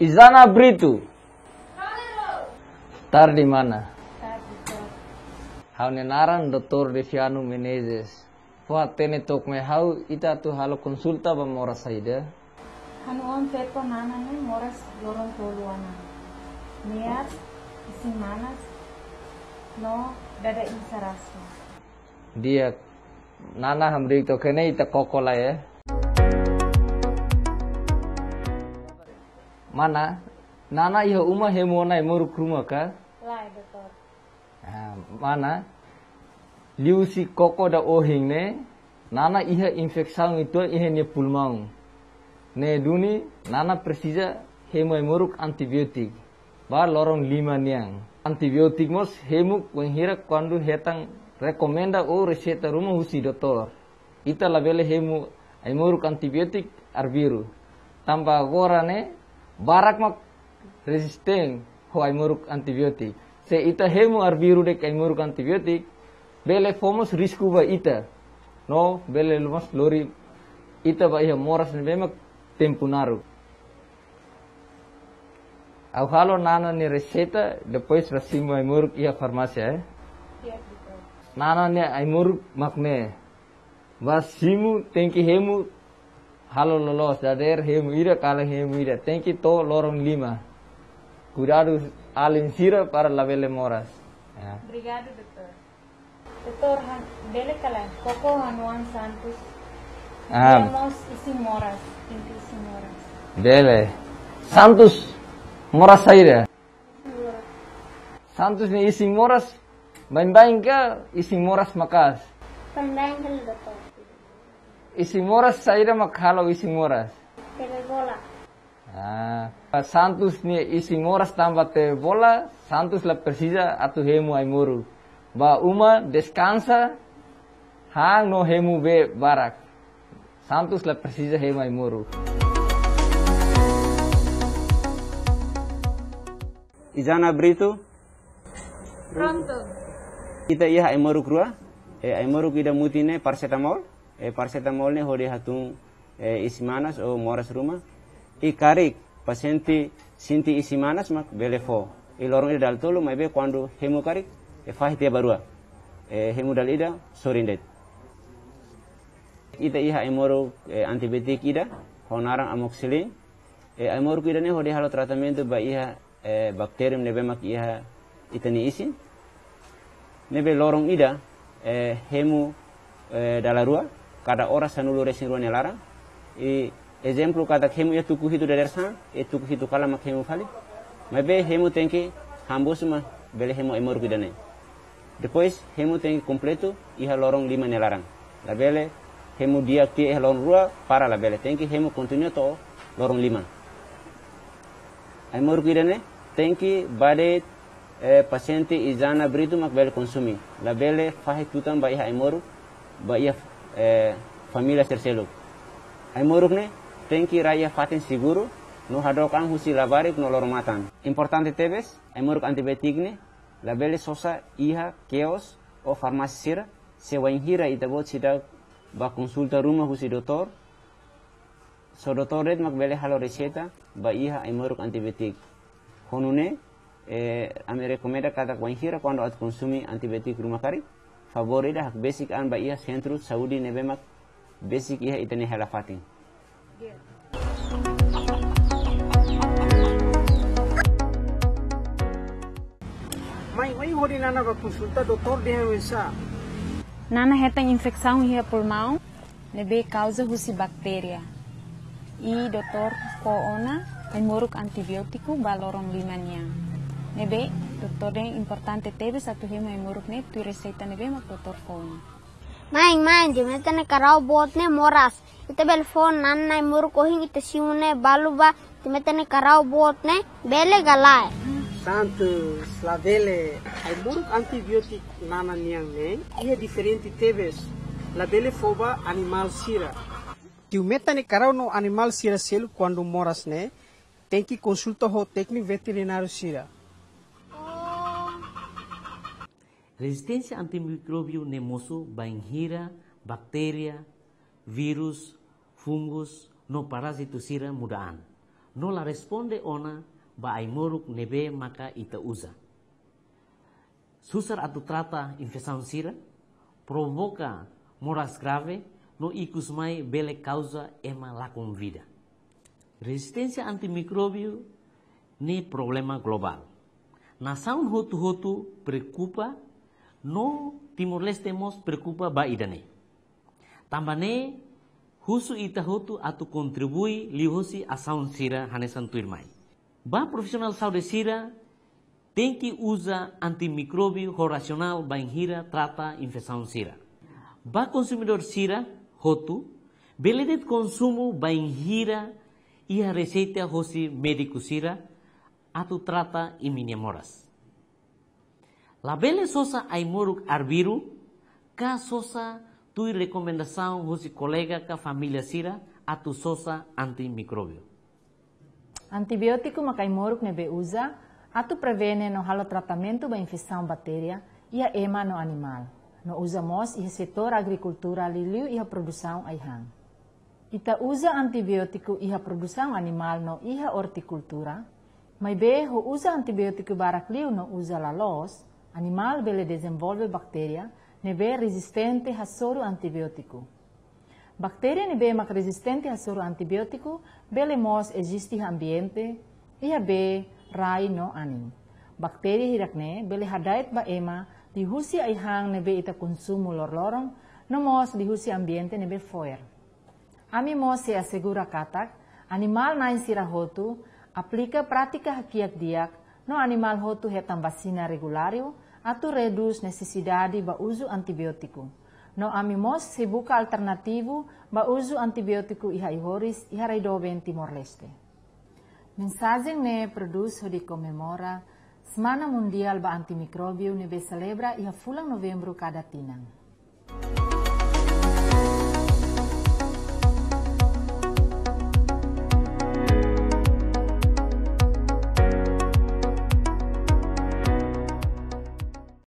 Izana Britu. Tar di mana? Hau nenaran Dr. Deviano menezes. Fua tene tok me hau ita tu halo konsulta ba mora saida. Hanu on nana ne moras loron toluana. Niat isimanas no dada insarasu. Dia nana hamri to kene ita kokola ya. mana nana iha uma he mona rumah moru kruma ka lai betul ha, mana liusi koko da ohing ne nana iha infeksang itu iha ne pulmang ne duni nana presija hemo e moruk antibiotik bar lorong lima niang antibiotik mos hemuk wenghira kandu hetang rekomenda o reseta rumah husi doktor ita labele hemu ai antibiotik arbiru tambah gorane barakmak resistent ho aimuruk antibiotik se ita hemu arbirude kaimuruk antibiotik bele fomos risku ba ita no bele lumos lori ita ba ia moras ne bemak tempunaru au halo nana ni receita depois racimo aimuruk ia farmasi. é eh? iya, nana ne aimuruk makne Basimu, tem hemu halo lolos dader hemuira kala hemuira tenki to lorong lima kuradu alim sira para labele moras ya. doktor doktor han dele kala koko hanuan santus Ah. isi moras, tinti isi moras. bele santus moras saira. santus ni isi moras. Main-main ke isi moras makas. Main-main ke doutor. Isimoras saira makhalo isimoras. bola. Ah, Santos ni isimoras tambah bola, Santos la persija a tu hemu aimuru. Ba uma descansa, hang no hemu be barak. Santos la persija hemu aimuru. Izana ya Brito? Pronto. Kita iya aimuru krua, e eh, aimuru kida mutine parsetamol e, paracetamol ne hode e, eh, isimanas o oh, moras ruma i karik paciente sinti isimanas mak belefo i eh, lorong ida dal tolu mai be quando hemu karik e fahite barua e, hemu dal ida sorindet ita iha emoru e, antibiotik ida honaran amoxilin e emoru ku ida ne halo tratamento ba iha e, bakterium nebe mak iha itani isin nebe lorong ida e, hemu e, dalarua cada sanulu sanulure sinruane lara e exemplo kada kemu ya tuku hitu dadersa e tuku hitu kala mak kemu fali mabe hemu hambus hambosuma bele hemu emor kudane depois hemu tenki kompletu iha lorong lima nelaran la bele hemu dia ti e eh lorong rua para la bele Tenki hemu kontinu to lorong lima Emor kudane tenki bade eh, pasienti izana britu mak bele konsumi la bele fahe tutan ba iha emoru ba iha Eh, familia família ai muruk ne tenki que raia fatin seguro no hadok husi labarik lor matan. importante tebes ai muruk antibiotik ne labele sosa iha keos o farmasira se wainhira itabot sida ba consulta rumah husi doktor so doktor red bele halo reseta ba iha ai muruk antibiotik honune eh, ame recomenda cada wainhira quando ad konsumi antibiotik rumah kari Favorit hak basic an ba iya sentru saudi nebe mak basic iya itani halafatin mai mai hori nana ba consulta doutor de revisa nana reta infecção ria pulmão nebe causa husi bakteria. I doutor ko ona Memuruk antibiótico balorong limanya nebe doktor den eh, importante tebe satu hima e muruk ne tu receita nebe mak doktor phone main main di mete ne karau bot ne moras ite bel phone nan nai muruk ohing ite siune baluba di mete ne karau bot ne bele galai tanto slavele ai muruk antibiotic nana niang ne ia diferente tebes la bele foba animal sira Tiu meta ne karau no animal sira selo quando moras ne tem que ho teknik técnico sira. Resistencia antimicrobio nemoso bainhira, bakteria, virus, fungus, no parasit sira mudaan. No la responde ona ba aimoruk nebe maka ita uza. Susar atu trata infección sira, provoka moras grave, no ikusmai mai bele causa ema la vida. Resistensi antimicrobio ne problema global. Nasaun hotu-hotu preocupa no Timor Leste mos preocupa baida ne. Tambane husu ita hotu atu kontribui lihosi asaun sira hanesan tuirmai. Ba profesional saude sira tenki usa antimikrobio horacional hira trata infesaun sira. Ba consumidor sira hotu beledet consumo hira ia receita hosi médico sira atu trata iminiamoras. moras. Labele sosa aimoruk arbiru, ka sosa tui recomendação rusi colega ka família sira atu sosa antimicróbio. Antibiótico makaimoruk nebe usa, atu prevene no halo tratamento ba infecção bactéria e a ema no animal. No usa mos e setor agricultura liliu e a produção aihang. Ita usa antibiótico e a produção animal no iha horticultura, mas be usa antibiótico barakliu no usa lalos, Animal vele desenvolve bacteria, neve resistente a soro antibiótico. Bacteria neve mac resistente a soro antibiótico, vele mos existe ambiente, e habe rai no anim. Bacteria hirakne vele hadait ba ema, di husi aihang neve ita consumo lor lorong, no mos di husi ambiente neve foer. Ami mos se assegura katak, animal nain sirahotu, aplica prática hakiak diak, No animal roto retan vacina regulario, atu reduz necessidade ba uso antibiótico. No amimos se buca alternativo ba uso antibiótico iha ihoris iha raidoven Timor-Leste. Mensagem ne produzo de comemora Semana Mundial ba Antimicróbio nebe celebra iha fulan novembro kada tinang.